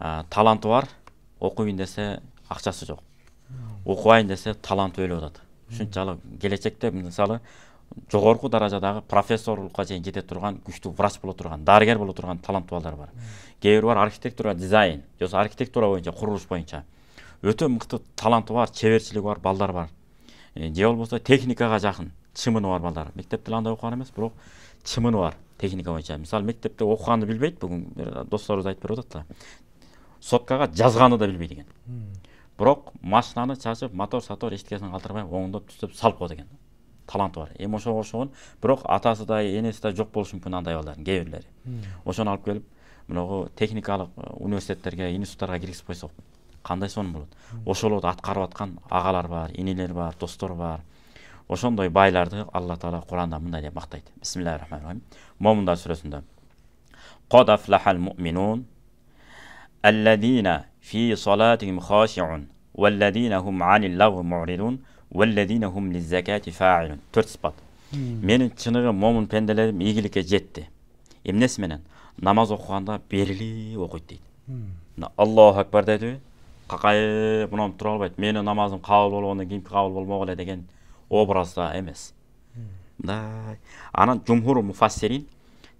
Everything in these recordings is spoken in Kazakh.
ә, таланты бар оқимын десе ақшасы жоқ оқуайын десе таланты өліп жатады ушунчалык келечекте мисалы жогорку даражадагы профессорлукка чейин жете турган күчтүү врач боло турган дарыгер боло турган таланттуу балдар бар кээ бир бар архитектура дизайн же болбосо архитектура боюнча курулуш боюнча өтө мыкты таланты бар чеберчилиги бар балдар бар же болбосо техникага жакын чымыны бар балдар мектепте андай окуган эмес бирок чымыны бар техника боюнча мисалы мектепте окуганды билбейт бүгүн досторубуз айтып берип атат да соткаға жазғаны да білмейді екен бірақ машинаны шашып мотор сатор ештеңесін қалдырмай оңдап түсіп салып қойды екен таланты бар эми ошо ошоған бирок атасы да энеси да жок болушу мүмкүн андай балдардын кээ бирлери ошону алып келип мынгу техникалык университеттерге институттарга киргизип койсок кандай сонун болот ошолорду аткарып аткан агалар бар инилер бар достор бар ошондой байларды алла таала куранда мындай деп мактайт бисмиллахи рахманир рахим момундар сүрөсүндө الذين في صلاتهم خاشعون والذين هم عن اللغو معرضون والذين هم للزكاة فاعلون төрт сыпат менің шынығы момын пенделерім игілікке жетті эмнеси менен намаз окуганда берилип окуйт дейт мына аллаху акбар деди какайып мынам тура албайт менин намазым кабыл болгондон кимки кабыл болмок деген образда эмес мындай анан жумхур муфассирин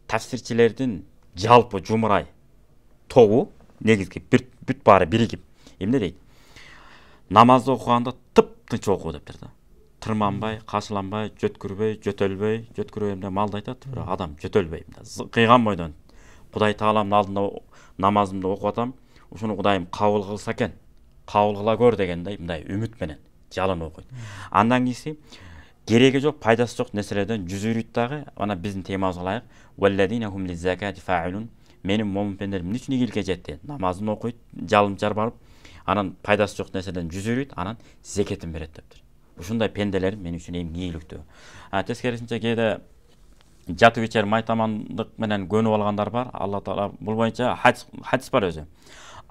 тафсирчилердин жалпы жумурай тобу негізгі бүт бары бірігіп эмне дейді намазды оқығанды тып тыныш оқу деп да тырманбай қашыланбай жөткірбей жөтөлбөй жөткірбей мындай малды айтады бірақ адам жөтөлбөй кыйган бойдон кудай тааламдын алдында намазымды окуп атам ошоны құдайым қабыл қылса екен қабыл қыла көр дегендей мындай үмүт жалын оқиды андан кийинси кереги жоқ пайдасы жоқ нерселерден жүз үйрейді дагы ана биздин темабызга ылайык менин момун пендерим эмне ийгиликке жетти намазын окуйт жалым барып анан пайдасы жок нерседен жүз үйрөйт анан зекетин берет дептир ушундай пенделер мен үчүн эң ийгиликтүү тескерисинче кээде жатып ичер майтамандык менен көнүп алгандар бар алла таала бул боюнча хадис бар өзү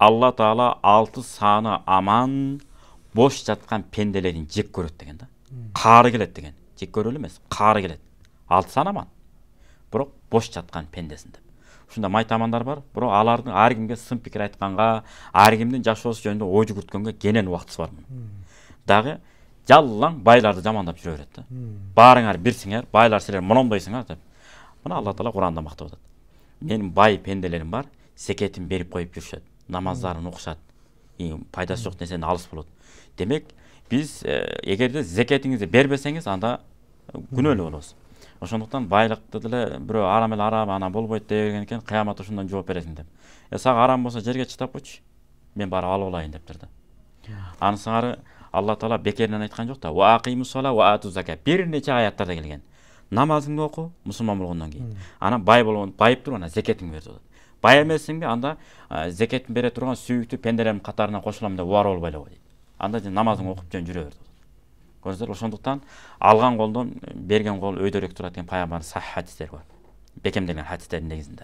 алла таала алты саны аман бош жаткан пенделерин жек көрөт деген да каары келет деген жек көрүү эле эмес каары келет алты саны аман бирок бош жаткан пендесин деп ушундай майтамандар бар бирок алардын ар кимге сын пикир айтканга ар кимдин жашоосу жөнүндө ой жүгүрткөнгө кенен убактысы бар дагы жалаң байларды жамандап жүрө берет да баарыңар бирсиңер байлар силер мондойсуңар деп мына алла таала куранда мактап атат менин бай пенделерим бар секетин берип коюп жүрүшөт намаздарын окушат пайдасы жок нерседен алыс болот демек биз э, эгерде зекетиңизди бербесеңиз анда күнөөлүү болосуз ошондуктан байлыкты деле бирөө арам эле арам анан болбойт деген экен кыямат ошондон жооп бересиң деп э сага арам болсо жерге чыдап койчу мен барып алып алайын дептир да аны сыңары алла таала бекеринен айткан жок да уакимусала бир нече аяттарда келген намазыңды оку мусулман болгондон кийин анан бай болгон байып туруп анан зекетиңди бер деп бай эмессиңби анда зекетин бере турган сүйүктүү пенделеримдин катарына кошулам деп убара болбой эле кой дейт анда намазыңды окуп жөн жүрө бер деп көрдіңіздер ошондуктан алған э, берген кол өйдөрөөк турат деген пайгамбар сахи хадистер бар бекемделген хадистердин негизинде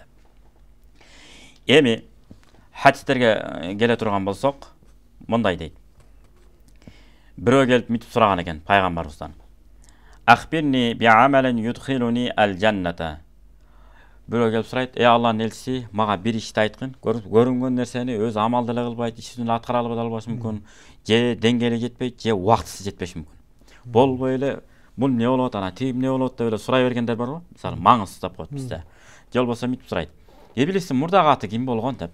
эми хадистерге э, келе турган болсок мындай дейді бирөө келіп мынтип сұраған екен пайғамбарымыздан ахбирни ал жанната біреу келіп сұрайды ей «Э алланың елшісі мага бір ішті айтқын көрінген нәрсені өз амалды қылбайды ішін аткара албай мүмкін же деңгээли жетпейді же убактысы жетпеши мүмкүн болбой эле бул эмне болуп анан тиги эмне болуп деп эле сурай бергендер бар го мисалы маңыз деп коет бизде же болбосо мынтип сурайт эблистин мурдагы аты ким болгон деп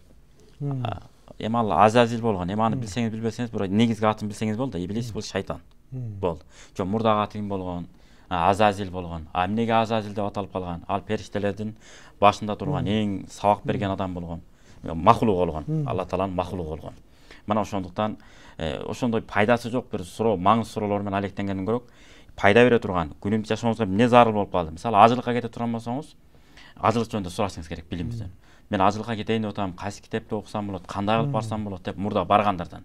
эми ал азазил болгон эми аны билсеңиз билбесеңиз бирок негизги атын билсеңиз болду иблис бул шайтан болду же мурдагы аты ким болгон азазил болгон а эмнеге азазил деп аталып калган ал периштелердин башында турган эң сабак берген адам болгон махлук болгон алла тааланын махлугу болгон мына ошондуктан ошондой пайдасы жок бир суроо маңыз суроолор менен алектенген көрөк пайда бере турган күнүмдүк жашооңузга эмне зарыл болуп калды мисалы ажылыкка кете турган болсоңуз ажылык жөнүндө сурашыңыз керек билимибизден мен ажылыкка кетейин деп атам кайсы китепти окусам болот кандай кылып барсам болот деп мурда баргандардан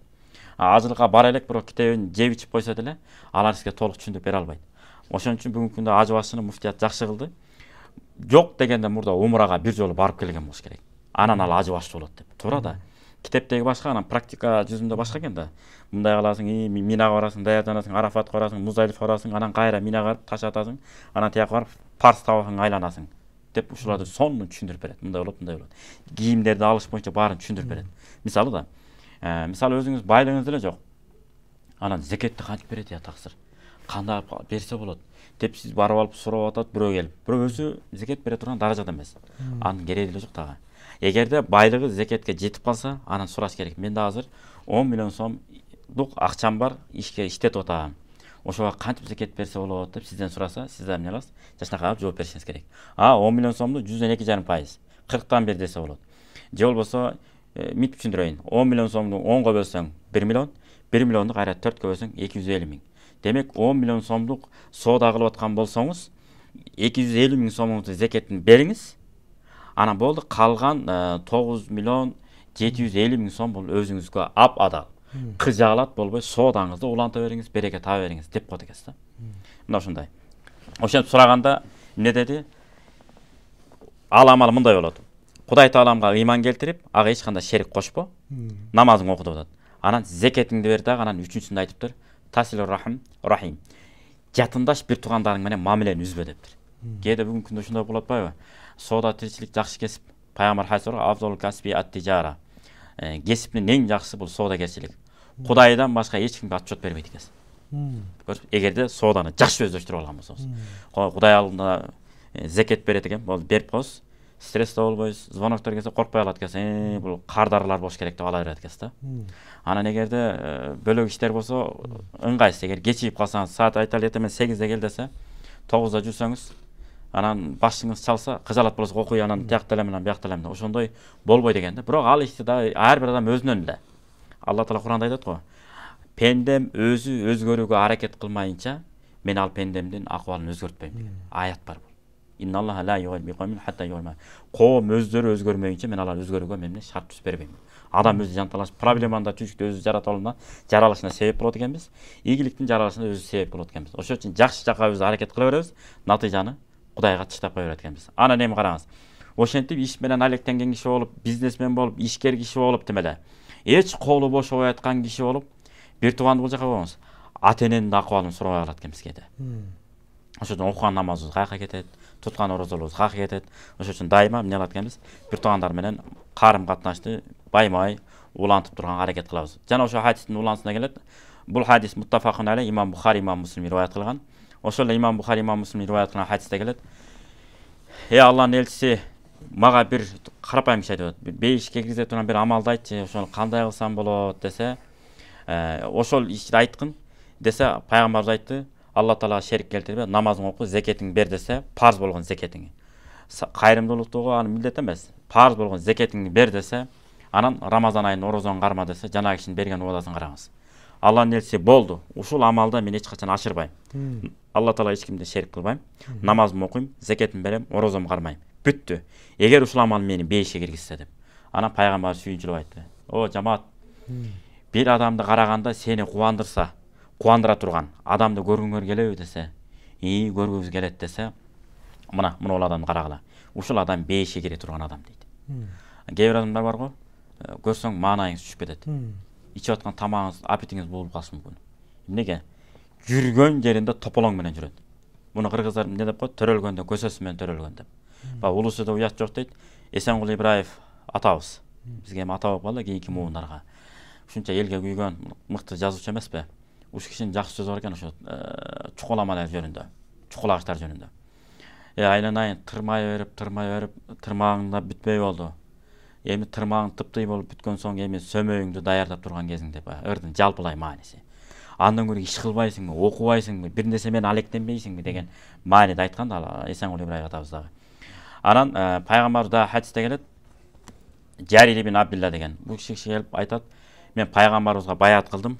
ажылыкка бара элек бирок китебин жеп ичип койсо деле алар сизге толук түшүндүрүп бере албайт ошон үчүн бүгүнкү күндө ажы башчыны муфтият жакшы кылды жок дегенде мурда умурага бир жолу барып келген болуш керек анан ал ажы башчы болот деп туура да кітаптегі басқа ана практика жүзінде басқа екен да мындай қыласың и минаға барасың даярданасың арафатқа барасың мұздалифқа барасың анан қайра минаға барып таш атасың анан тияққа барып парс табафыңа айланасың деп ушуларды сонун түшүндүрүп берет мындай болот мындай болот кийимдерди алыш боюнча баарын түшүндүрүп берет мисалы да ә, мисалы өзүңүз байлыгыңыз деле жок анан зекетти кантип берет ыя тақсыр кандай берсе болот деп сіз барып алып сұрап атат біреу келіп бирок өзі зекет бере тұрған даражада емес анын керейлігі жоқ дагы эгерде байлығы зекетке жетіп қалса анан сураш керек менде азыр он миллион сомдук акчам бар ишке иштетип атам ошого кантип зекет берсе болот деп сизден сураса сиз эмне кыласыз жашынакай кылып жооп беришиңиз керек а он миллион сомду жүздөн эки жарым пайыз кырктан бир десе болот же болбосо э, мынтип түшүндүрөйүн он миллион сомду онго бөлсөң бир миллион бир миллионду кайра төрткө бөлсөң эки жүз элүү миң демек 10 миллион сомдық соода қылып аткан болсоңуз 250 жүз миң сомыңызды зекетін беріңіз анан болды қалған 9 миллион 750 миң сом бұл өзіңізге ап адал қыжалат болбой соодаңызды уланта беріңіз береке таба беріңіз деп қойды екенсіз да мына ушундай ошентип сұрағанда эмне деди ал амал мындай болот кудай тааламга иман келтирип ага эч кандай шерик кошпо намазың окутуп атат анан зекетиңди бер дагы анан үчүнчүсүн айтып тасилу рахим рахим жатындаш бир туугандарың менен мамилени үзбө дептир кээде бүгүнкү күндө ушундай болуп атпайбы соода тиричилик жакшы кесип пайгамбар хадисорго абдул касби ат тижара э, кесиптин эң жакшысы бул соодагерчилик кудайдан башка эч кимге отчет бербейт экенсиң эгерде сооданы жакшы өздөштүрүп алган болсоңуз кудай алдында э, зекет берет экен аны берип коесуз стресста болбойсуз звоноктор келсе коркпой экенсиз экенсиң бул кардарлар болуш керек деп ала берет экенсиз да анан эгерде бөлөк иштер болсо ыңгайсыз эгер кечигип калсаңыз саат айталы эртең менен сегизде кел десе тогузда жүрсөңүз анан башыңыз чалса кыжаалат болосуз окуй анан тиякта элем анан биякта элем ошондой болбойт экен да бирок ал ишти дагы ар бир адам өзүнөн эле алла таала куранда айтат го пендем өзү өзгөрүүгө аракет кылмайынча мен ал пендемдин акыбалын өзгөртпөйм деген аят бар бул қоғам өздері өзгермегенше коом өздөрү өзгөрмөйүнчө мен алар өзгөрүүгө мен шарт түзүп бермеймін адам өзү жанталашып проблеманы да түйшүктү өзі жарата алуна жаралышына себеп болот экенбиз игіліктің жаралышына өзі себеп болот экенбиз ошон үчүн жакшы жаққа өзі аракет кыла беребиз натыйжаны кудайга тыштап кое берет экенбиз анан эми караңыз ошентип иш менен алектенген киши болуп бизнесмен болуп ишкер киши болуп тим эле эч колу бошобой аткан киши болуп бир тууганды бул жака койбоңуз ата эненин да акыбалын сурабай калат экенбиз кээде ошон үчүн окуган намазыбыз каяка кетет тұтқан оразаларыбыз хақ етеді ошон үчүн дайыма эмне кылат экенбиз бир туугандар менен карым катнашты баймай улантып турганга аракет кылабыз жана ошо хадистин уланысына келет бул хадис муттафакун али имам бухари имам муслим риwayat кылган ошол эле имам бухари имам муслим риwayat кылган хадисте келет эй алланын элчиси мага бир карапайым кісі айтып атат бейиш киргизе турган бир амалды айтчы ошону кандай кылсам болот десе ошол ишти айткын десе пайгамбарыбыз айтты алла тағалаға шерік келтірме намазың оқы зекетің бер десе парыз болған зекетіңе қайырымдылықты оқы аны міндет емес парыз болған зекетіңді бер десе анан рамазан айын орозоң қарма десе жаңағы кісінің берген уадасын қараңыз алланын елшісі болды ушул амалды мен ешқашан качан алла тағала ешкімді кимди қылмаймын намазымды оқимын зекетімді берем орозомду қармаймын бүттү егер ушул амал мени бейишке киргизсе деп анан пайғамбар сүйіншілеп айтты о жамаат бір адамды қарағанда сені қуандырса қуандыра тұрған адамды көргіңөр келеби десе и көргіңіз келет десе мына мына ол адамды карагыла ушул адам кире тұрған адам дейді кээ адамдар бар ғой көрсөң маанайыңыз түшүп кетеді ичип аткан тамагыңыз аппетитиңиз бузулуп калышы мүмкүн эмнеге жүргөн жеринде тополоң менен жүрөт муну кыргыздар эмне деп коет төрөлгөндө көсөсү менен төрөлгөн деп баягы улуу сөздө уят жок дейт эсенкул ибраев атабыз бизге эми ата болуп калды кийинки муундарга ушунча элге күйгөн мыкты жазуучу эмеспи o'sha kishini yaxshi so'zi bor ekan o'sha chuqulamalar jo'nida chuqulag'ichlar jo'nida e, e aylanayin tirmayaverib tirmayaverib tirmag'ingda bitmay bo'ldi эми тырмагың тыптый болуп бүткөн соң эми сөмөйүңдү даярдап турган деп баягы ырдын жалпылай мааниси андан көрө иш кылбайсыңбы окубайсыңбы бир нерсе менен алектенбейсиңби деген мааниде айткан да эсенгул ибраим атабыз дагы анан пайгамбарыбыз дагы хадисте келет жарир ибн абдилла деген бул киши келип айтат мен пайгамбарыбызга баят кылдым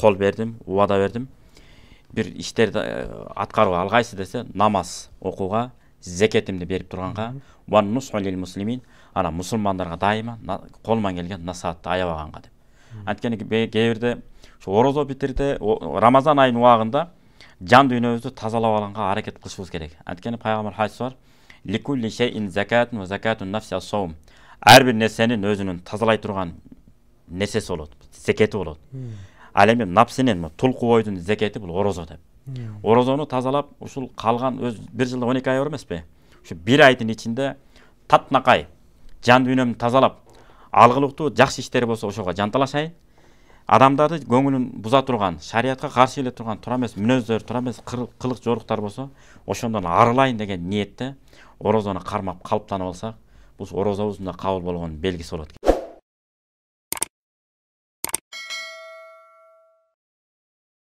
қол бердім уада бердім бір іштерді э, атқаруға ал десе намаз оқуға зекетімді беріп тұрғанға ана мұсылмандарға дайыма қолман келген насихатты аябағанға деп өйткені кейбірде орозо бітірде рамазан айының уағында жан дүйнөбүздү тазалап алганга аракет кылышыбыз керек анткени пайгамбар хадис бар ликулли шейин закатын ва закатун нафси соум ар бир нерсенин өзүнүн тазалай турган нерсеси болот зекети болот ал эми напсенен тулку ойдун зекети бул орозо деп иә. орозону тазалап ушул калган өз бир жылда он эки ай бар эмеспи ушу бир айдын ичинде татынакай жан дүйнөмдү тазалап алгылыктуу жакшы иштер болсо ошого жанталашайын адамдарды көңүлүн буза турган шариятка каршы келе турган туура эмес мүнөздөр туура эмес кылык жоруктар болсо ошондон арылайын деген ниетте орозону кармап калыптанып алсак бул орозобуздун да кабыл болгонунун белгиси болот